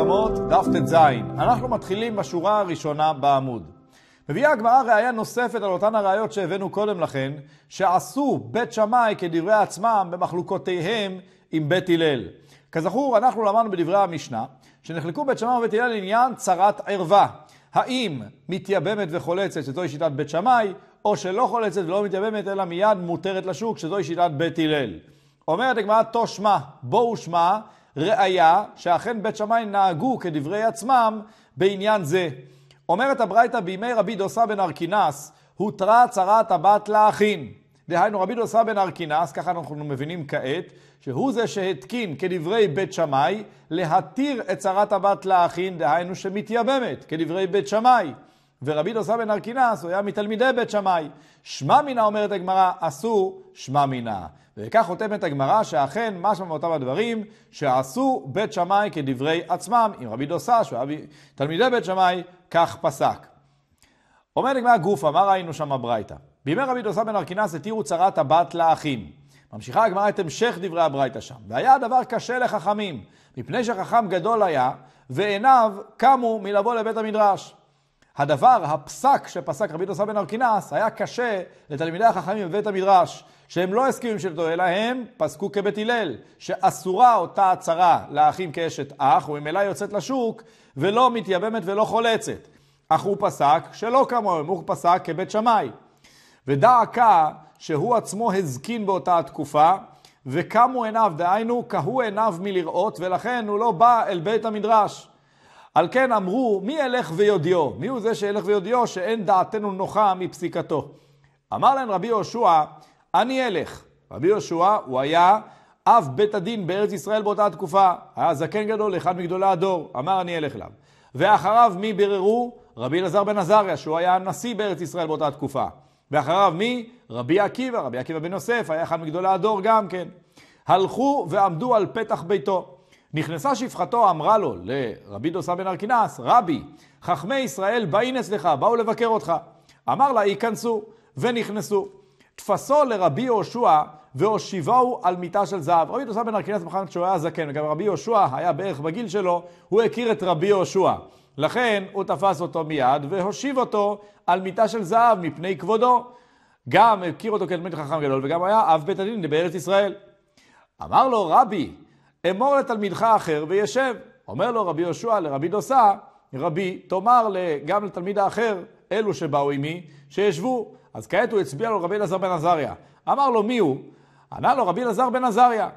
במות, דף ט"ז. אנחנו מתחילים בשורה הראשונה בעמוד. מביאה הגמרא ראיה נוספת על אותן הראיות שהבאנו קודם לכן, שעשו בית שמאי כדברי עצמם במחלוקותיהם עם בית הלל. כזכור, אנחנו למדנו בדברי המשנה, שנחלקו בית שמאי ובית הלל לעניין צרת ערווה. האם מתייבמת וחולצת, שזוהי שיטת בית שמאי, או שלא חולצת ולא מתייבמת, אלא מיד מותרת לשוק, שזוהי שיטת בית הלל. אומרת הגמרא תושמע, בואו שמע, ראיה שאכן בית שמאי נהגו כדברי עצמם בעניין זה. אומרת הברייתא בימי רבי דוסה בן ארקינס, הותרה צרת הבת לאחין. דהיינו רבי דוסה בן ארקינס, ככה אנחנו מבינים כעת, שהוא זה שהתקין כדברי בית שמאי להתיר את צרת הבת לאחין, דהיינו שמתייבמת, כדברי בית שמאי. ורבי דוסה בן ארקינס, הוא היה מתלמידי בית שמאי. שמע מינא, אומרת הגמרא, עשו שמע מינא. וכך חותמת הגמרא שאכן משמע מאותם הדברים שעשו בית שמאי כדברי עצמם. עם רבי דוסה, שהוא היה תלמידי בית שמאי, כך פסק. אומרת הגמרא גופה, מה ראינו שם הברייתא? בימי רבי דוסה בן ארקינס התירו צרת הבת לאחים. ממשיכה הגמרא את המשך דברי הברייתא שם. והיה הדבר קשה לחכמים, מפני שחכם גדול היה, ועיניו קמו מלבוא לבית המדרש. הדבר, הפסק שפסק רבי נוסף בן ארקינס, היה קשה לתלמידי החכמים בבית המדרש, שהם לא הסכימו עם שלטו, אלא הם פסקו כבית הלל, שאסורה אותה הצהרה לאחים כאשת אח, וממילא יוצאת לשוק, ולא מתייבמת ולא חולצת. אך הוא פסק שלא כמוהם, הוא פסק כבית שמאי. ודא עקא שהוא עצמו הזקין באותה התקופה, וקמו עיניו, דהיינו, קהו עיניו מלראות, ולכן הוא לא בא אל בית המדרש. על כן אמרו, מי ילך ויודיעו? מי הוא זה שילך ויודיעו שאין דעתנו נוחה מפסיקתו? אמר להם רבי יהושע, אני אלך. רבי יהושע, הוא היה אב בית הדין בארץ ישראל באותה תקופה. היה זקן גדול, אחד מגדולי הדור. אמר, אני אלך אליו. ואחריו מי ביררו? רבי אלעזר בן עזריה, שהוא היה נשיא בארץ ישראל באותה תקופה. ואחריו מי? רבי עקיבא, רבי עקיבא בן יוסף, היה אחד מגדולי הדור גם כן. הלכו ועמדו על פתח ביתו. נכנסה שפחתו, אמרה לו, לרבי דוסה בן ארקינס, רבי, חכמי ישראל באים אצלך, באו לבקר אותך. אמר לה, ייכנסו, ונכנסו. תפסו לרבי יהושע והושיבהו על מיטה של זהב. רבי יהושע בן ארקינס בחן כשהוא היה זקן, וגם רבי יהושע היה בערך בגיל שלו, הוא הכיר את רבי יהושע. לכן הוא תפס אותו מיד והושיב אותו על מיטה של זהב מפני כבודו. גם הכיר אותו כתמיד חכם גדול וגם היה אב בית הדין בארץ ישראל. אמר לו רבי, אמור לתלמידך אחר וישב. אומר לו רבי יהושע לרבי דוסה, רבי, תאמר גם לתלמיד האחר, אלו שבאו עימי, שישבו. אז כעת הוא הצביע לו רבי אלעזר בן עזריה. אמר לו, מי הוא? ענה לו רבי אלעזר בן עזריה.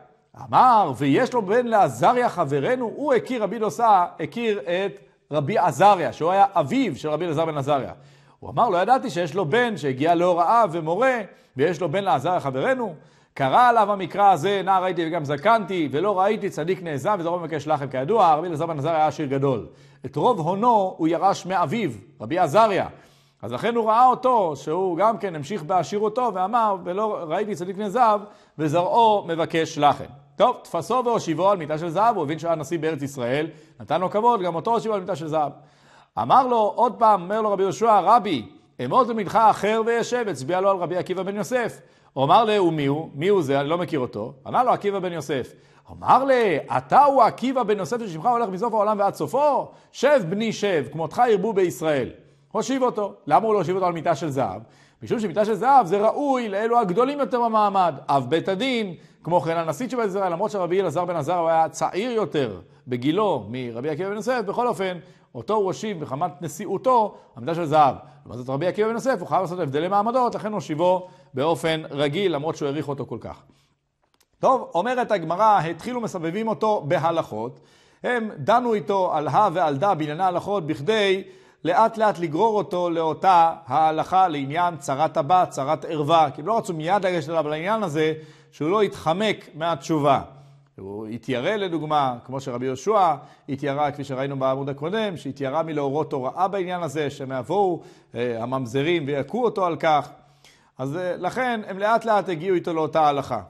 אמר, ויש לו בן לעזריה חברנו? הוא הכיר, רבי דוסה, הכיר את רבי עזריה, שהוא היה אביו של רבי אלעזר בן עזריה. הוא אמר, לא ידעתי שיש לו בן שהגיע להוראה ומורה, ויש לו בן לעזריה חברנו. קרא עליו המקרא הזה, נער ראיתי וגם זקנתי, ולא ראיתי צדיק נעזב, וזה רוב מבקש לחם. כידוע, רבי אלעזר בן עזריה היה עשיר גדול. את רוב הונו הוא ירש מאביו, רבי עזריה. אז לכן הוא ראה אותו, שהוא גם כן המשיך בעשירותו, ואמר, ולא ראיתי צדיק נעזב, וזרעו מבקש לחם. טוב, תפסו והושיבו על מיטה של זהב, הוא הבין שהיה נשיא בארץ ישראל, נתן לו כבוד, גם אותו הושיבו על מיטה של זהב. אמר לו, עוד פעם, אומר לו רבי יהושע, רבי, אמות במנחה אחר וישב, הצביע לו על רבי עקיבא בן יוסף. הוא אמר לה, ומי הוא? מי הוא זה? אני לא מכיר אותו. ענה לו עקיבא בן יוסף. אמר לה, אתה הוא עקיבא בן יוסף ששמך הולך מסוף העולם ועד סופו? שב בני שב, כמותך ירבו בישראל. הושיב אותו. למה הוא לא הושיב אותו על מיטה של זהב? משום שמיטה של זהב זה ראוי לאלו הגדולים יותר במעמד, אב בית הדין, כמו כן הנשיא של בית למרות שרבי אלעזר בן עזר היה צעיר יותר בגילו מרבי עקיבא בן יוסף, בכל אופן, אותו הוא הושיב מחמת נשיאותו, עמדה של זהב. לעומת זאת רבי עקיבא בן יוסף, הוא חייב לעשות הבדלי מעמדות, לכן הושיבו באופן רגיל, למרות שהוא העריך אותו כל כך. טוב, אומרת הגמרא, התחילו מסבבים אותו בהלכות. הם דנו איתו על הא ועל דא בענייני הלכות בכדי לאט לאט לגרור אותו לאותה ההלכה לעניין צרת הבת, צרת ערווה. כי הם לא רצו מיד לגשת אליו לעניין הזה, שהוא לא יתחמק מהתשובה. הוא התיירא לדוגמה, כמו שרבי יהושע התיירא, כפי שראינו בעמוד הקודם, שהתיירא מלהורות הוראה בעניין הזה, שהם יבואו אה, הממזרים ויכו אותו על כך. אז אה, לכן הם לאט לאט הגיעו איתו לאותה הלכה.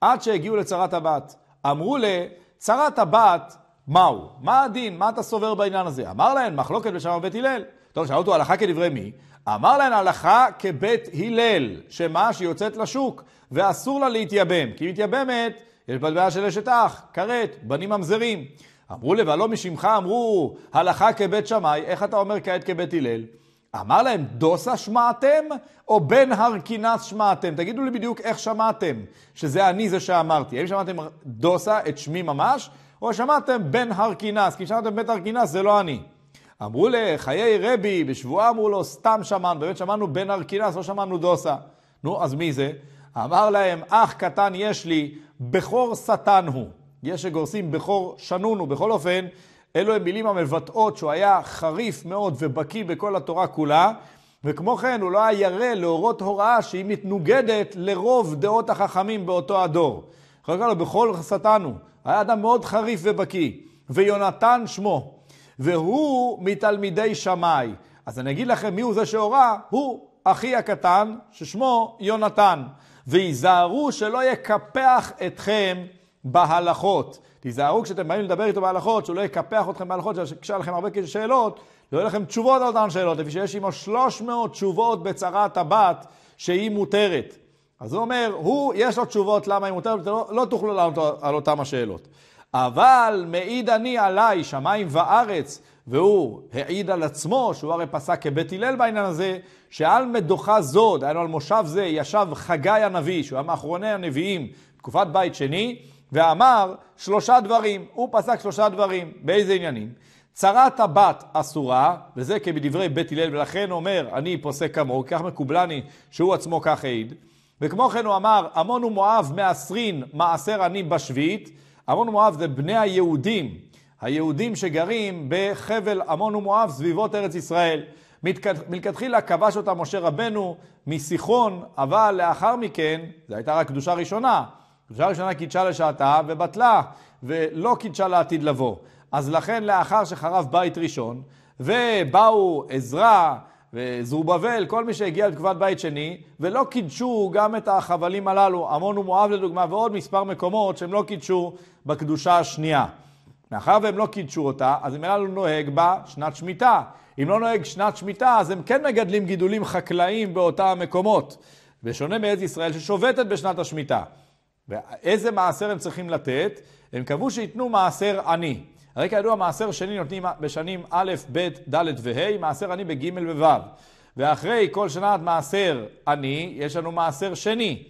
עד שהגיעו לצרת הבת. אמרו לצרת הבת, מהו? מה הדין? מה אתה סובר בעניין הזה? אמר להם, מחלוקת בשם בית הלל. טוב, שאלו אותו הלכה כדברי מי? אמר להן הלכה כבית הלל, שמה? שהיא יוצאת לשוק, ואסור לה להתייבם, כי היא מתייבמת, יש בה בעיה של אשת אח, כרת, בנים ממזרים. אמרו לבעלו משמך, אמרו, הלכה כבית שמאי, איך אתה אומר כעת כבית הלל? אמר להם, דוסה שמעתם, או בן הרקינס שמעתם? תגידו לי בדיוק איך שמעתם, שזה אני זה שאמרתי. האם שמעתם דוסה, את שמי ממש, או שמעתם בן הרקינס? כי שמעתם בית הרקינס זה לא אני. אמרו לחיי רבי, בשבועה אמרו לו, סתם שמענו, באמת שמענו בן ארקינס, לא שמענו דוסה. נו, אז מי זה? אמר להם, אח קטן יש לי, בכור שטן הוא. יש שגורסים בכור שנון הוא. בכל אופן, אלו הם מילים המבטאות שהוא היה חריף מאוד ובקי בכל התורה כולה, וכמו כן הוא לא היה ירא להורות הוראה שהיא מתנוגדת לרוב דעות החכמים באותו הדור. אחר כך לו, שטן הוא. היה אדם מאוד חריף ובקיא, ויונתן שמו. והוא מתלמידי שמאי. אז אני אגיד לכם מי הוא זה שהורה, הוא אחי הקטן ששמו יונתן. והיזהרו שלא יקפח אתכם בהלכות. תיזהרו כשאתם באים לדבר איתו בהלכות, שהוא לא יקפח אתכם בהלכות, שיקשה לכם הרבה שאלות, לא יהיו לכם תשובות על אותן שאלות, לפי שיש עמו 300 תשובות בצרת הבת שהיא מותרת. אז הוא אומר, הוא, יש לו תשובות למה היא מותרת, לא, לא תוכלו לענות על אותן השאלות. אבל מעיד אני עליי, שמיים וארץ, והוא העיד על עצמו, שהוא הרי פסק כבית הלל בעניין הזה, שעל מדוכה זו, דהיינו על מושב זה, ישב חגי הנביא, שהוא היה מאחרוני הנביאים, תקופת בית שני, ואמר שלושה דברים, הוא פסק שלושה דברים, באיזה עניינים? צרת הבת אסורה, וזה כבדברי בית הלל, ולכן אומר, אני פוסק כמוהו, כך מקובלני שהוא עצמו כך העיד. וכמו כן הוא אמר, עמון ומואב מעשרין, מעשר אני בשביעית. עמון ומואב זה בני היהודים, היהודים שגרים בחבל עמון ומואב סביבות ארץ ישראל. מלכתחילה כבש אותה משה רבנו מסיחון, אבל לאחר מכן, זו הייתה רק קדושה ראשונה. קדושה ראשונה קידשה לשעתה ובטלה, ולא קידשה לעתיד לבוא. אז לכן לאחר שחרב בית ראשון, ובאו עזרא וזרובבל, כל מי שהגיע לתקופת בית שני, ולא קידשו גם את החבלים הללו, עמון ומואב לדוגמה, ועוד מספר מקומות שהם לא קידשו, בקדושה השנייה. מאחר והם לא קידשו אותה, אז ממילא לא נוהג בה שנת שמיטה. אם לא נוהג שנת שמיטה, אז הם כן מגדלים גידולים חקלאיים באותם המקומות. בשונה מארץ ישראל ששובתת בשנת השמיטה. ואיזה מעשר הם צריכים לתת? הם קבעו שייתנו מעשר עני. הרי כידוע מעשר שני נותנים בשנים א', ב', ד' וה', מעשר עני בג' וו'. ואחרי כל שנת מעשר עני, יש לנו מעשר שני.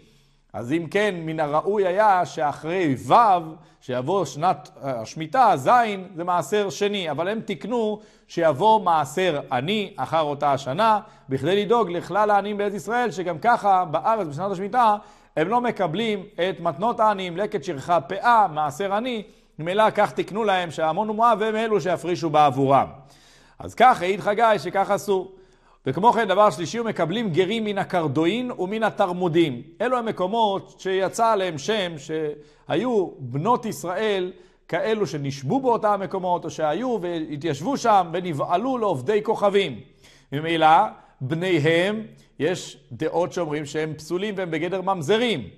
אז אם כן, מן הראוי היה שאחרי ו', שיבוא שנת אה, השמיטה, ז', זה מעשר שני, אבל הם תיקנו שיבוא מעשר עני אחר אותה השנה, בכדי לדאוג לכלל העניים בארץ ישראל, שגם ככה בארץ בשנת השמיטה הם לא מקבלים את מתנות העניים, לקט שירך פאה, מעשר עני, ממילא כך תיקנו להם שהעמון ומואב הם אלו שיפרישו בעבורם. אז כך העיד חגי שכך עשו. וכמו כן, דבר שלישי, מקבלים גרים מן הקרדואין ומן התרמודים. אלו המקומות שיצא עליהם שם שהיו בנות ישראל כאלו שנשבו באותם המקומות, או שהיו והתיישבו שם ונבעלו לעובדי כוכבים. ממילא, בניהם, יש דעות שאומרים שהם פסולים והם בגדר ממזרים.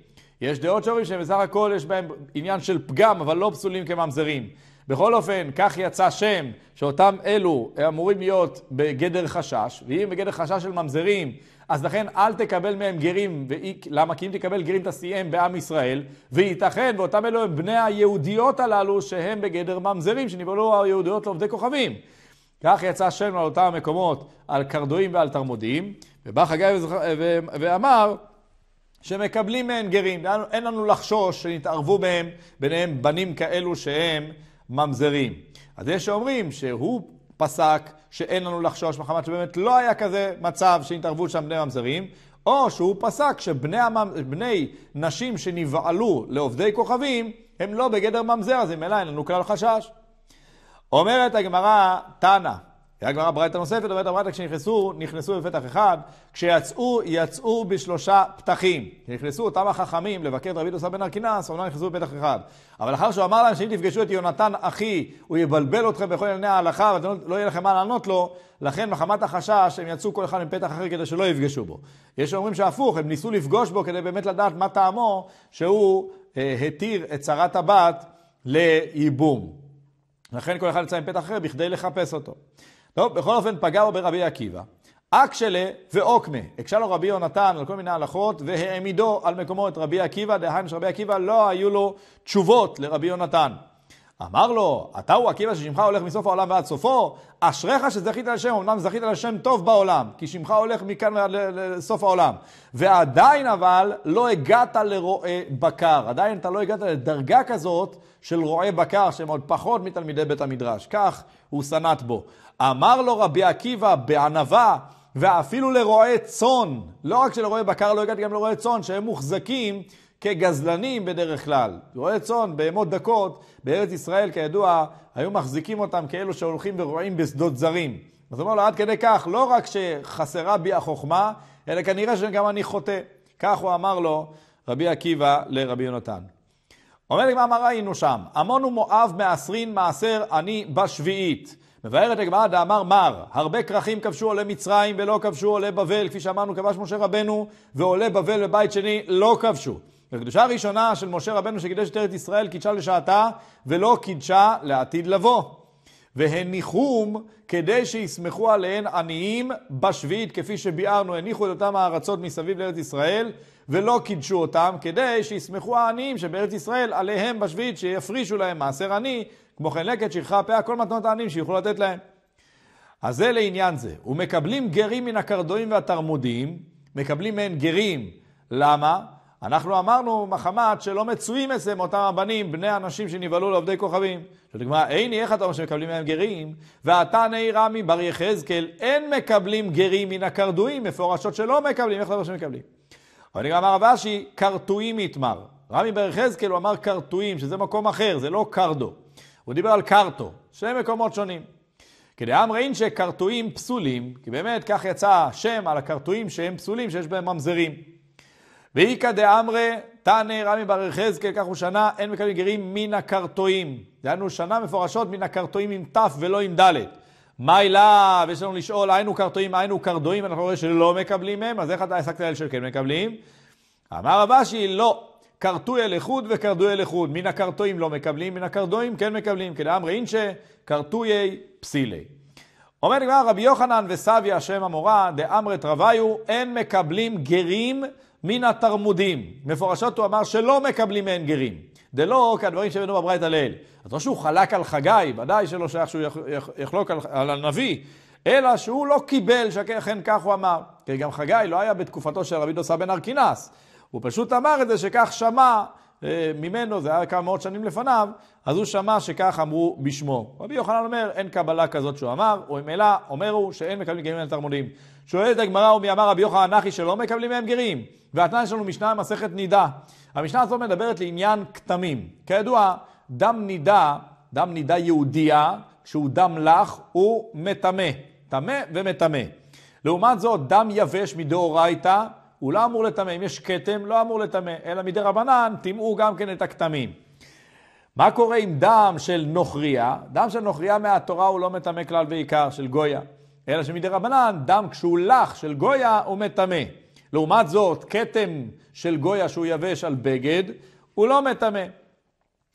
יש דעות שאומרים שבסך הכל יש בהם עניין של פגם, אבל לא פסולים כממזרים. בכל אופן, כך יצא שם, שאותם אלו אמורים להיות בגדר חשש, ואם בגדר חשש של ממזרים, אז לכן אל תקבל מהם גרים, ואי, למה? כי אם תקבל גרים תסיעם בעם ישראל, וייתכן, ואותם אלו הם בני היהודיות הללו, שהם בגדר ממזרים, שנבהלו היהודיות לעובדי כוכבים. כך יצא שם על אותם המקומות, על קרדואים ועל תרמודים, ובא חגי ואמר, שמקבלים מהם גרים, אין לנו לחשוש שנתערבו בהם, ביניהם בנים כאלו שהם ממזרים. אז יש שאומרים שהוא פסק שאין לנו לחשוש מחמת שבאמת לא היה כזה מצב שהתערבו שם בני ממזרים, או שהוא פסק שבני הממ... נשים שנבעלו לעובדי כוכבים הם לא בגדר ממזר, אז ממילא אין לנו כלל חשש. אומרת הגמרא, תנא, היה גמרא ברייתא נוספת, אומרת הברייתא כשנכנסו, נכנסו בפתח אחד, כשיצאו, יצאו בשלושה פתחים. כשנכנסו אותם החכמים לבקר את רבי דוסה בן ארקינס, אומנם נכנסו בפתח אחד. אבל לאחר שהוא אמר להם שאם תפגשו את יונתן אחי, הוא יבלבל אתכם בכל ענייני ההלכה, ואתם לא, לא יהיה לכם מה לענות לו, לכן מחמת החשש הם יצאו כל אחד מפתח אחר כדי שלא יפגשו בו. יש שאומרים שהפוך, הם ניסו לפגוש בו כדי באמת לדעת מה טעמו, שהוא אה, התיר את צרת הבת לייבום. לכן כל אחד יצא מפתח אחר בכדי לחפש אותו. טוב, בכל אופן פגע בו ברבי עקיבא. אקשלה ואוקנה, הקשה לו רבי יונתן על כל מיני הלכות והעמידו על מקומו את רבי עקיבא, דהיינו שרבי עקיבא לא היו לו תשובות לרבי יונתן. אמר לו, אתה הוא עקיבא ששמך הולך מסוף העולם ועד סופו? אשריך שזכית לשם, אמנם זכית לשם טוב בעולם, כי שמך הולך מכאן ועד לסוף העולם. ועדיין אבל לא הגעת לרועה בקר, עדיין אתה לא הגעת לדרגה כזאת של רועה בקר, שהם עוד פחות מתלמידי בית המדרש. כך הוא סנט בו. אמר לו רבי עקיבא בענווה, ואפילו לרועה צאן, לא רק שלרועה בקר לא הגעתי, גם לרועה צאן, שהם מוחזקים כגזלנים בדרך כלל. רועי צאן, בהמות דקות, בארץ ישראל כידוע היו מחזיקים אותם כאלו שהולכים ורועים בשדות זרים. אז הוא אומר לו, עד כדי כך, לא רק שחסרה בי החוכמה, אלא כנראה שגם אני חוטא. כך הוא אמר לו רבי עקיבא לרבי יונתן. אומר לגמרא ראינו שם, עמון ומואב מעשרין מעשר אני בשביעית. מבארת הגמרא דאמר מר, הרבה כרכים כבשו עולי מצרים ולא כבשו עולי בבל, כפי שאמרנו כבש משה רבנו, ועולי בבל בבית שני לא כבשו. הקדושה הראשונה של משה רבנו שקידש את ארץ ישראל קידשה לשעתה ולא קידשה לעתיד לבוא. והניחום כדי שיסמכו עליהן עניים בשביעית, כפי שביארנו, הניחו את אותם הארצות מסביב לארץ ישראל, ולא קידשו אותם, כדי שיסמכו העניים שבארץ ישראל עליהם בשביעית, שיפרישו להם מעשר עני, כמו כן לקט, שכחה, פאה, כל מתנות העניים שיוכלו לתת להם. אז זה לעניין זה. ומקבלים גרים מן הקרדואים והתרמודים, מקבלים מהם גרים. למה? אנחנו אמרנו מחמת שלא מצויים אצלם אותם הבנים, בני אנשים שנבהלו לעובדי כוכבים. זאת אומרת, איני איך אתה אומר שמקבלים מהם גרים? ועתני רמי בר יחזקאל, אין מקבלים גרים מן הקרדויים, מפורשות שלא מקבלים, איך אתה אומר שמקבלים? אבל אני גם אמר רבי אשי, קרטויים יתמר. רמי בר יחזקאל הוא אמר קרטויים, שזה מקום אחר, זה לא קרדו. הוא דיבר על קרטו, שני מקומות שונים. כדאם ראין שקרטויים פסולים, כי באמת כך יצא השם על הקרטויים שהם פסולים, שיש בהם ממזרים. ואיכא דאמרי תנא רמי בר יחזקאל, כך הוא שנה, אין מקבלים גרים מן הקרטועים. דהיינו שנה מפורשות מן הקרטועים עם ת' ולא עם ד'. מה אליו? יש לנו לשאול, היינו קרטועים, היינו קרדועים, אנחנו רואים שלא מקבלים מהם, אז איך אתה עסקת לאלה שכן מקבלים? אמר רב שהיא לא, אל איחוד לחוד אל איחוד. מן הקרטועים לא מקבלים, מן הקרדועים כן מקבלים, כדאמרי אינשה, קרטויי פסילי. אומר נגמר רבי יוחנן וסביה, השם המורה, דאמרת רביו, אין מקבלים גרים מן התרמודים. מפורשות הוא אמר שלא מקבלים מהן גרים. דלא כדברים שהבאנו בברית הלל. אז לא שהוא חלק על חגי, ודאי שלא שייך שהוא יחלוק על, על הנביא, אלא שהוא לא קיבל שכן כך הוא אמר. כי גם חגי לא היה בתקופתו של רבי דוסה בן ארקינס. הוא פשוט אמר את זה שכך שמע אה, ממנו, זה היה כמה מאות שנים לפניו, אז הוא שמע שכך אמרו בשמו. רבי יוחנן אומר, אין קבלה כזאת שהוא אמר, וממילא אומר הוא שאין מקבלים גרים על תרמודים. שואלת הגמרא, ומי אמר רבי יוחנן אחי שלא מקבלים מהם גרים? והתנאי שלנו משנה מסכת נידה. המשנה הזאת מדברת לעניין כתמים. כידוע, דם נידה, דם נידה יהודייה, שהוא דם לך, הוא מטמא. טמא ומטמא. לעומת זאת, דם יבש מדאורייתא, הוא לא אמור לטמא. אם יש כתם, לא אמור לטמא, אלא מדי רבנן, טימאו גם כן את הכתמים. מה קורה עם דם של נוכריה? דם של נוכריה מהתורה הוא לא מטמא כלל ועיקר, של גויה. אלא שמדי רבנן, דם כשהוא לח של גויה הוא מטמא. לעומת זאת, כתם של גויה שהוא יבש על בגד, הוא לא מטמא.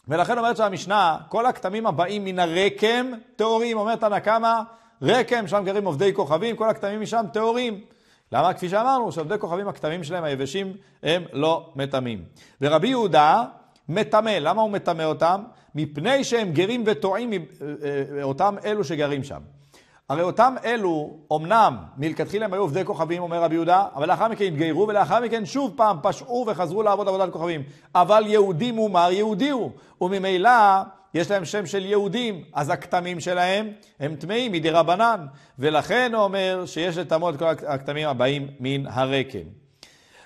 ולכן אומרת שהמשנה, כל הכתמים הבאים מן הרקם טהורים, אומרת תנא קמא, רקם, שם גרים עובדי כוכבים, כל הכתמים משם טהורים. למה? כפי שאמרנו, שעובדי כוכבים, הכתמים שלהם, היבשים, הם לא מטמאים. ורבי יהודה מטמא, למה הוא מטמא אותם? מפני שהם גרים וטועים אה, אה, אה, אותם אלו שגרים שם. הרי אותם אלו, אמנם מלכתחילה הם היו עובדי כוכבים, אומר רבי יהודה, אבל לאחר מכן התגיירו, ולאחר מכן שוב פעם פשעו וחזרו לעבוד עבודת כוכבים. אבל יהודי מומר יהודי הוא, וממילא יש להם שם של יהודים, אז הכתמים שלהם הם טמאים מדי רבנן, ולכן הוא אומר שיש לטמא את כל הכתמים הבאים מן הרקם.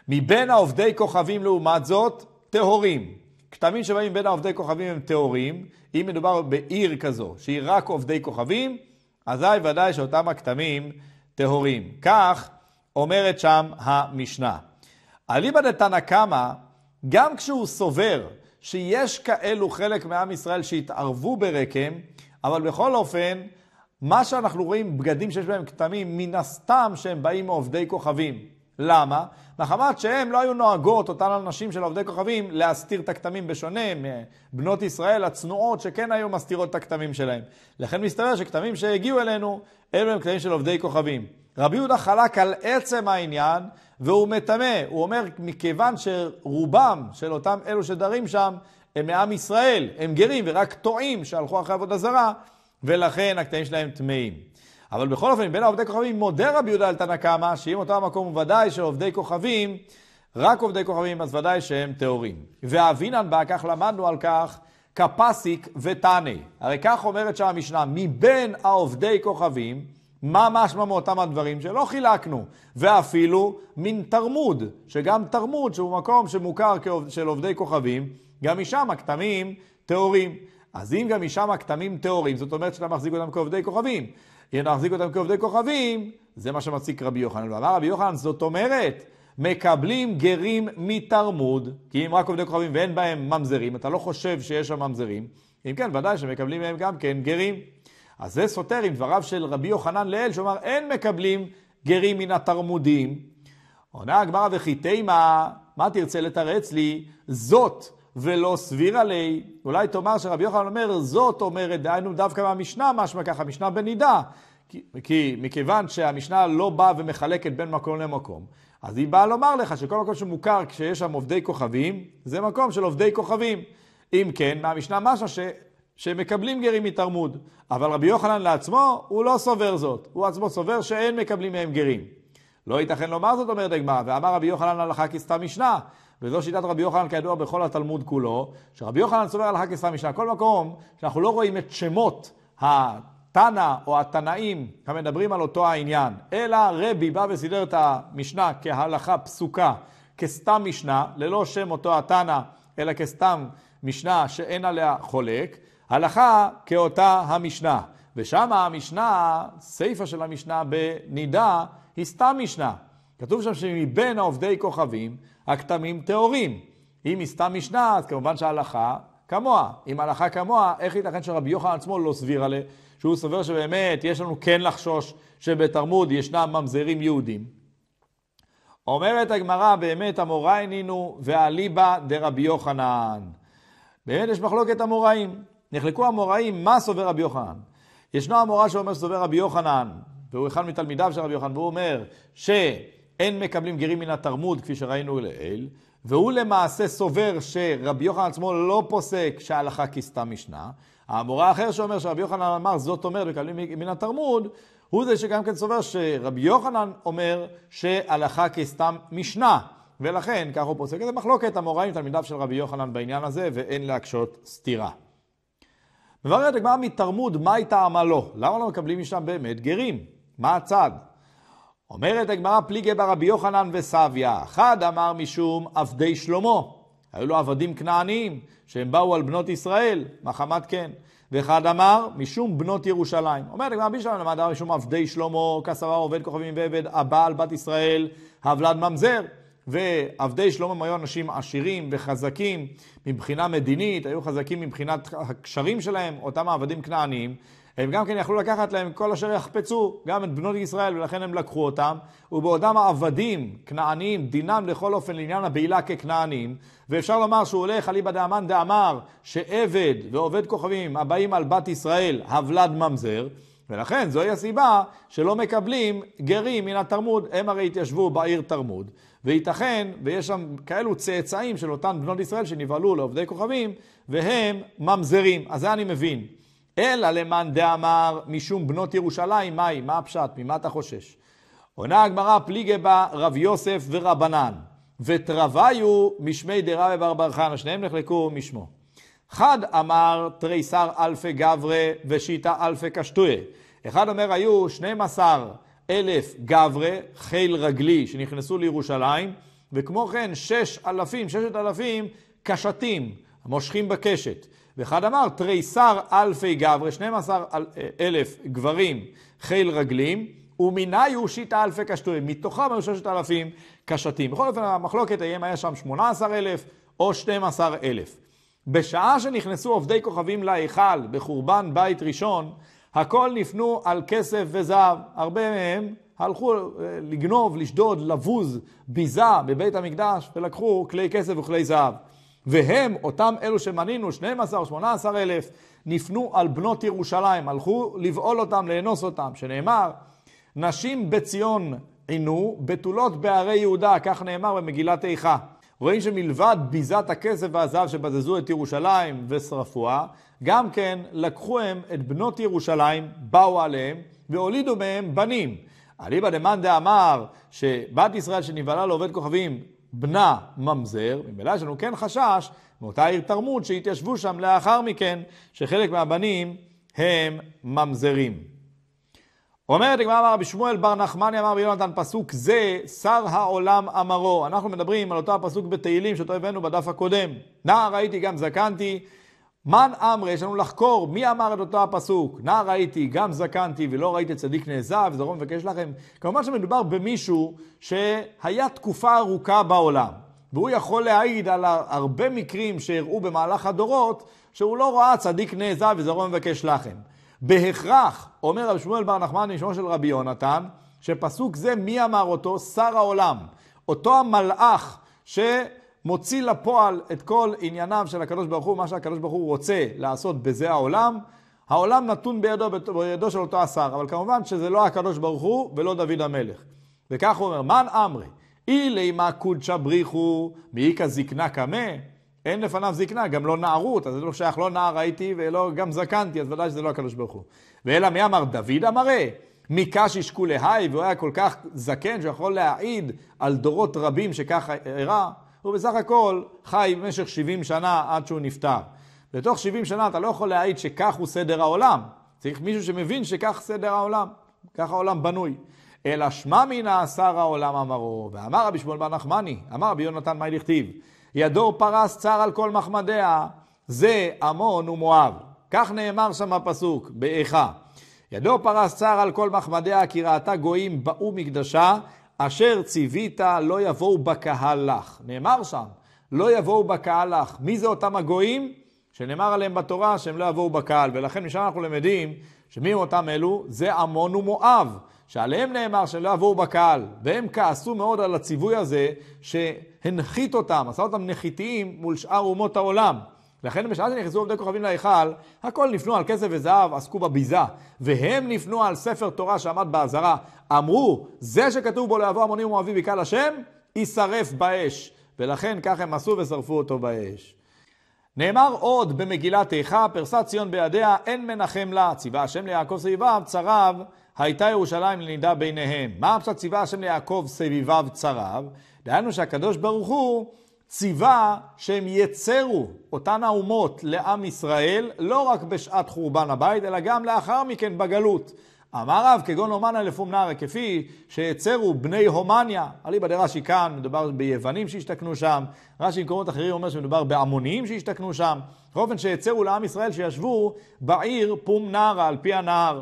מבין העובדי כוכבים לעומת זאת, טהורים. כתמים שבאים בין העובדי כוכבים הם טהורים, אם מדובר בעיר כזו, שהיא רק עובדי כוכבים, אזי ודאי שאותם הכתמים טהורים. כך אומרת שם המשנה. אליבא דתנא קמא, גם כשהוא סובר שיש כאלו חלק מעם ישראל שהתערבו ברקם, אבל בכל אופן, מה שאנחנו רואים, בגדים שיש בהם כתמים, מן הסתם שהם באים מעובדי כוכבים. למה? מחמת שהן לא היו נוהגות, אותן הנשים של עובדי כוכבים, להסתיר את הכתמים בשונה מבנות ישראל הצנועות שכן היו מסתירות את הכתמים שלהם. לכן מסתבר שכתמים שהגיעו אלינו, אלו הם כתמים של עובדי כוכבים. רבי יהודה חלק על עצם העניין, והוא מטמא. הוא אומר, מכיוון שרובם של אותם אלו שדרים שם, הם מעם ישראל, הם גרים ורק טועים שהלכו אחרי עבודה זרה, ולכן הקטעים שלהם טמאים. אבל בכל אופן, בין העובדי כוכבים מודה רבי יהודה אל תנא קמא, שאם אותו המקום הוא ודאי שעובדי כוכבים, רק עובדי כוכבים, אז ודאי שהם טהורים. ואבינן בה, כך למדנו על כך, קפסיק ותנא. הרי כך אומרת שם המשנה, מבין העובדי כוכבים, מה משמע מאותם הדברים שלא חילקנו, ואפילו מין תרמוד, שגם תרמוד, שהוא מקום שמוכר כעובד, של עובדי כוכבים, גם משם הכתמים טהורים. אז אם גם משם הכתמים טהורים, זאת אומרת שאתה מחזיק אותם כעובדי כוכבים. אם נחזיק אותם כעובדי כוכבים, זה מה שמציק רבי יוחנן. ואמר רבי יוחנן, זאת אומרת, מקבלים גרים מתרמוד, כי אם רק עובדי כוכבים ואין בהם ממזרים, אתה לא חושב שיש שם ממזרים, אם כן, ודאי שמקבלים מהם גם כן גרים. אז זה סותר עם דבריו של רבי יוחנן לאל, שאומר, אין מקבלים גרים מן התרמודים. עונה הגמרא וכי תימה, מה תרצה לתרץ לי? זאת ולא סבירה לי. אולי תאמר שרבי יוחנן אומר, זאת אומרת, דהיינו דווקא מהמשנה, משמע ככה, משנה בנידה. כי, כי מכיוון שהמשנה לא באה ומחלקת בין מקום למקום, אז היא באה לומר לך שכל מקום שמוכר כשיש שם עובדי כוכבים, זה מקום של עובדי כוכבים. אם כן, מהמשנה משהו ש... שמקבלים גרים מתרמוד, אבל רבי יוחנן לעצמו, הוא לא סובר זאת. הוא עצמו סובר שאין מקבלים מהם גרים. לא ייתכן לומר זאת, אומרת הגמרא, ואמר רבי יוחנן הלכה כסתם משנה. וזו שיטת רבי יוחנן כידוע בכל התלמוד כולו, שרבי יוחנן סובר הלכה כסתם משנה. כל מקום שאנחנו לא רואים את שמות התנא או התנאים המדברים על אותו העניין, אלא רבי בא וסידר את המשנה כהלכה פסוקה, כסתם משנה, ללא שם אותו התנא, אלא כסתם משנה שאין עליה חולק, הלכה כאותה המשנה. ושם המשנה, סיפה של המשנה בנידה, היא סתם משנה. כתוב שם שמבין העובדי כוכבים, הכתמים טהורים. אם היא סתם משנה, אז כמובן שההלכה כמוה. אם ההלכה כמוה, איך ייתכן שרבי יוחנן עצמו לא סביר עליה, שהוא סובר שבאמת יש לנו כן לחשוש שבתרמוד ישנם ממזרים יהודים? אומרת הגמרא, באמת המוראי נינו ואליבא דרבי יוחנן. באמת יש מחלוקת המוראים. נחלקו המוראים, מה סובר רבי יוחנן? ישנו המורא שאומר שסובר רבי יוחנן, והוא אחד מתלמידיו של רבי יוחנן, והוא אומר ש... אין מקבלים גרים מן התרמוד, כפי שראינו לעיל, והוא למעשה סובר שרבי יוחנן עצמו לא פוסק שההלכה כסתם משנה. המורה האחר שאומר שרבי יוחנן אמר, זאת אומרת, מקבלים מן התרמוד, הוא זה שגם כן סובר שרבי יוחנן אומר שהלכה כסתם משנה. ולכן, כך הוא פוסק. זה מחלוקת המוראים, תלמידיו של רבי יוחנן בעניין הזה, ואין להקשות סתירה. מבררת הגמרא מתרמוד, מה הייתה עמלו? למה לא מקבלים משם באמת גרים? מה הצד? אומרת הגמרא פליגי ברבי יוחנן וסביה, אחד אמר משום עבדי שלמה, היו לו עבדים כנעניים שהם באו על בנות ישראל, מחמת כן. ואחד אמר, משום בנות ירושלים. אומרת הגמרא רבי שלמה, למד משום עבדי שלמה, כסרה עובד כוכבים ועבד, הבעל בת ישראל, הבלד ממזר. ועבדי שלמה היו אנשים עשירים וחזקים מבחינה מדינית, היו חזקים מבחינת הקשרים שלהם, אותם העבדים כנעניים. הם גם כן יכלו לקחת להם כל אשר יחפצו, גם את בנות ישראל, ולכן הם לקחו אותם. ובעודם העבדים, כנעניים, דינם לכל אופן לעניין הבעילה ככנעניים. ואפשר לומר שהוא הולך, אליבא דאמן דאמר, שעבד ועובד כוכבים הבאים על בת ישראל, הוולד ממזר. ולכן זוהי הסיבה שלא מקבלים גרים מן התרמוד. הם הרי התיישבו בעיר תרמוד. וייתכן ויש שם כאלו צאצאים של אותן בנות ישראל שנבהלו לעובדי כוכבים, והם ממזרים. אז זה אני מבין. אלא למאן דאמר משום בנות ירושלים, מהי? מה הפשט? ממה אתה חושש? עונה הגמרא פליגי בה רב יוסף ורבנן, ותרוויו משמי דרבי בר בר חנה, שניהם נחלקו משמו. חד אמר תריסר אלפי גברי ושיטה אלפי קשטויה. אחד אומר היו עשר אלף גברי, חיל רגלי, שנכנסו לירושלים, וכמו כן שש אלפים, ששת אלפים קשתים, מושכים בקשת. ואחד אמר, תריסר אלפי גברי, 12 אלף גברים חיל רגלים, ומיני הוא שיטה אלפי קשתויים, מתוכם היו ששת אלפים קשתים. בכל אופן, המחלוקת האם היה שם 18 אלף או 12 אלף. בשעה שנכנסו עובדי כוכבים להיכל בחורבן בית ראשון, הכל נפנו על כסף וזהב. הרבה מהם הלכו אה, לגנוב, לשדוד, לבוז, ביזה בבית המקדש, ולקחו כלי כסף וכלי זהב. והם, אותם אלו שמנינו, 12, 18 אלף, נפנו על בנות ירושלים, הלכו לבעול אותם, לאנוס אותם, שנאמר, נשים בציון עינו, בתולות בערי יהודה, כך נאמר במגילת איכה. רואים שמלבד ביזת הכסף והזהב שבזזו את ירושלים ושרפוה, גם כן לקחו הם את בנות ירושלים, באו עליהם והולידו מהם בנים. אליבא דמאן דאמר שבת ישראל שנבהלה לעובד כוכבים בנה ממזר, ממילא יש לנו כן חשש מאותה עיר תרמות שהתיישבו שם לאחר מכן, שחלק מהבנים הם ממזרים. אומרת הגמרא אמר רבי שמואל בר נחמני אמר ביונתן פסוק זה שר העולם אמרו. אנחנו מדברים על אותו הפסוק בתהילים שאותו הבאנו בדף הקודם. נער הייתי גם זקנתי. מן אמרי, יש לנו לחקור מי אמר את אותו הפסוק. נער הייתי, גם זקנתי, ולא ראיתי צדיק נעזב, זה לא מבקש לכם. כמובן שמדובר במישהו שהיה תקופה ארוכה בעולם. והוא יכול להעיד על הרבה מקרים שאירעו במהלך הדורות, שהוא לא ראה צדיק נעזב וזרום מבקש לחם. בהכרח, אומר רבי שמואל בר נחמן, נשמו של רבי יונתן, שפסוק זה, מי אמר אותו? שר העולם. אותו המלאך שמוציא לפועל את כל ענייניו של הקדוש ברוך הוא, מה שהקדוש ברוך הוא רוצה לעשות בזה העולם. העולם נתון בידו, בידו של אותו השר, אבל כמובן שזה לא הקדוש ברוך הוא ולא דוד המלך. וכך הוא אומר, מן אמרי, אי לימה קודשא בריחו, מאיכא זקנה קמא, אין לפניו זקנה, גם לא נערות, אז זה לא שייך, לא נער הייתי ולא גם זקנתי, אז ודאי שזה לא הקדוש ברוך הוא. ואלא מי אמר? דוד אמרה. מקש ישקו להי, והוא היה כל כך זקן שיכול להעיד על דורות רבים שככה אירע. הוא בסך הכל חי במשך 70 שנה עד שהוא נפטר. בתוך 70 שנה אתה לא יכול להעיד שכך הוא סדר העולם. צריך מישהו שמבין שכך סדר העולם, כך העולם בנוי. אלא שמע מן השר העולם אמרו, ואמר רבי שמואל בר נחמני, אמר רבי יונתן מה דכתיב, ידור פרס צר על כל מחמדיה, זה עמון ומואב. כך נאמר שם הפסוק, באיכה. ידו פרס צר על כל מחמדיה, כי ראתה גויים באו מקדשה, אשר ציווית לא יבואו בקהל לך. נאמר שם, לא יבואו בקהל לך. מי זה אותם הגויים? שנאמר עליהם בתורה שהם לא יבואו בקהל, ולכן משם אנחנו למדים שמי הם אותם אלו? זה עמון ומואב. שעליהם נאמר שלא עבור בקהל, והם כעסו מאוד על הציווי הזה שהנחית אותם, עשה אותם נחיתיים מול שאר אומות העולם. לכן בשעה שנכנסו עובדי כוכבים להיכל, הכל נפנו על כסף וזהב, עסקו בביזה. והם נפנו על ספר תורה שעמד באזהרה. אמרו, זה שכתוב בו לעבור המונים ומואבי בקהל השם, יישרף באש. ולכן כך הם עשו ושרפו אותו באש. נאמר עוד במגילת איכה, פרסה ציון בידיה, אין מנחם לה, ציווה השם ליעקב סביביו, צריו הייתה ירושלים לנידה ביניהם. מה הפסק ציווה השם ליעקב סביביו צריו? דהיינו שהקדוש ברוך הוא ציווה שהם יצרו אותן האומות לעם ישראל, לא רק בשעת חורבן הבית, אלא גם לאחר מכן בגלות. אמר רב כגון הומניה לפומנרה, כפי שיצרו בני הומניה. אליבא דרש"י כאן, מדובר ביוונים שהשתכנו שם, רש"י במקומות אחרים אומר שמדובר בעמונים שהשתכנו שם, באופן שיצרו לעם ישראל שישבו בעיר פומנרה על פי הנהר.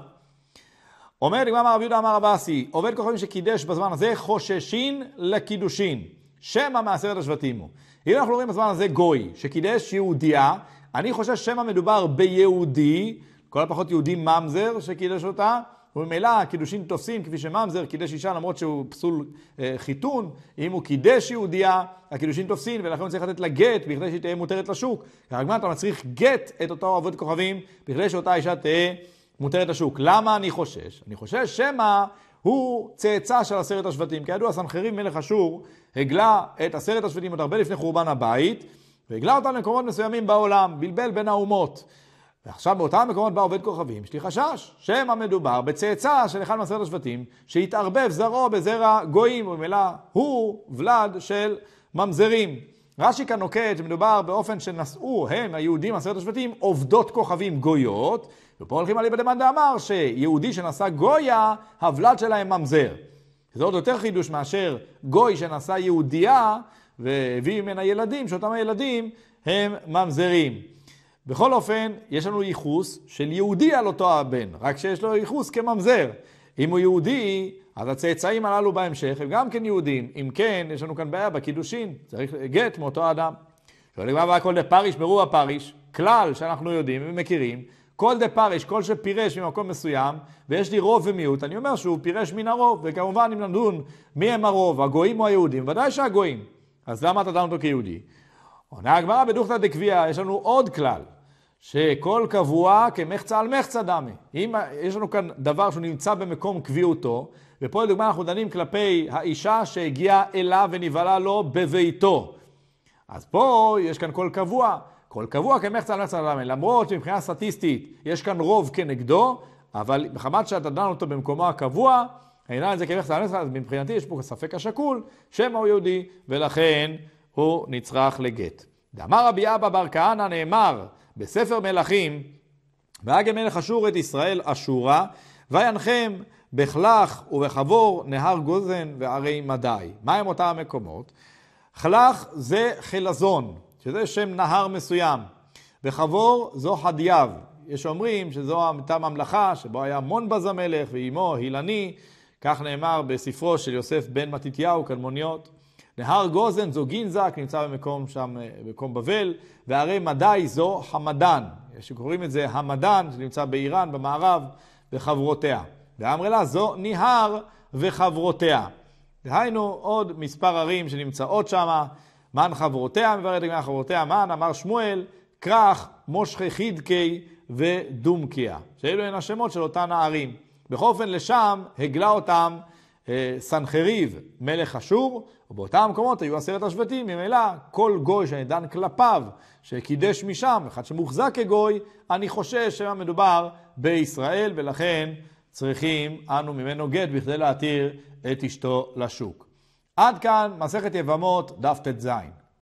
אומר אמם הרב יהודה אמר עבאסי, עובד כוכבים שקידש בזמן הזה חוששין לקידושין, שמא מעשרת השבטים הוא. אם אנחנו רואים בזמן הזה גוי שקידש יהודייה, אני חושש שמא מדובר ביהודי, כל הפחות יהודי ממזר שקידש אותה, וממילא הקידושין תופסים כפי שממזר קידש אישה למרות שהוא פסול אה, חיתון, אם הוא קידש יהודייה, הקידושין תופסים, ולכן הוא צריך לתת לה גט בכדי שהיא תהיה מותרת לשוק. כרגמן אתה מצריך גט את אותו עבוד כוכבים בכדי שאותה אישה תהיה מותרת השוק. למה אני חושש? אני חושש שמא הוא צאצא של עשרת השבטים. כידוע, סנחריב מלך אשור הגלה את עשרת השבטים עוד הרבה לפני חורבן הבית, והגלה אותם למקומות מסוימים בעולם, בלבל בין האומות. ועכשיו באותם מקומות בא עובד כוכבים, יש לי חשש, שמא מדובר בצאצא של אחד מעשרת השבטים, שהתערבב זרעו בזרע גויים, וממילא הוא ולד של ממזרים. רש"י כאן נוקט שמדובר באופן שנשאו הם, היהודים, עשרת השבטים, עובדות כוכבים גויות, ופה הולכים על יבדמן דאמר שיהודי שנשא גויה, הוולד שלהם ממזר. זה עוד יותר חידוש מאשר גוי שנשא יהודייה והביא ממנה ילדים, שאותם הילדים הם ממזרים. בכל אופן, יש לנו ייחוס של יהודי על אותו הבן, רק שיש לו ייחוס כממזר. אם הוא יהודי, אז הצאצאים הללו בהמשך הם גם כן יהודים. אם כן, יש לנו כאן בעיה בקידושין, צריך גט מאותו אדם. שואל הגמרא והכל דפריש ברור הפריש, כלל שאנחנו יודעים ומכירים, כל דה פריש, כל שפירש ממקום מסוים, ויש לי רוב ומיעוט, אני אומר שהוא פירש מן הרוב, וכמובן אם נדון מי הם הרוב, הגויים או היהודים, ודאי שהגויים. אז למה אתה דן אותו כיהודי? עונה הגמרא בדוכתא דקביעה, יש לנו עוד כלל, שכל קבוע כמחצה על מחצה דמי. אם יש לנו כאן דבר שהוא נמצא במקום קביעותו, ופה לדוגמה אנחנו דנים כלפי האישה שהגיעה אליו ונבהלה לו בביתו. אז פה יש כאן כל קבוע, כל קבוע כמחצה על מחצה דמי. למרות שמבחינה סטטיסטית יש כאן רוב כנגדו, אבל מחמת שאתה דן אותו במקומו הקבוע, העניין הזה כמחצה על מחצה, אז מבחינתי יש פה ספק השקול, שמא הוא יהודי, ולכן הוא נצרך לגט. דאמר רבי אבא בר כהנא נאמר, בספר מלכים, והגה מלך אשור את ישראל אשורה, וינחם בחלך ובחבור נהר גוזן וערי מדי. מה הם אותם המקומות? חלך זה חלזון, שזה שם נהר מסוים. וחבור זו חדיאב. יש אומרים שזו הייתה ממלכה שבו היה מונבז המלך ואימו הילני, כך נאמר בספרו של יוסף בן מתתיהו, קלמוניות. נהר גוזן זו גינזק, נמצא במקום שם, אה, במקום בבל, והרי מדי זו חמדן, שקוראים את זה המדן, שנמצא באיראן, במערב, וחברותיה. לה, זו ניהר וחברותיה. דהיינו עוד מספר ערים שנמצאות שם, מן חברותיה, מבררת לגבי חברותיה, מן, אמר שמואל, כרך, מושכי חידקי ודומקיה. שאלו הן השמות של אותן הערים. בכל אופן לשם הגלה אותם אה, סנחריב, מלך אשור, ובאותם מקומות היו עשרת השבטים, ממילא כל גוי שנדן כלפיו, שקידש משם, אחד שמוחזק כגוי, אני חושש שהיה מדובר בישראל, ולכן צריכים אנו ממנו גט בכדי להתיר את אשתו לשוק. עד כאן מסכת יבמות, דף ט"ז.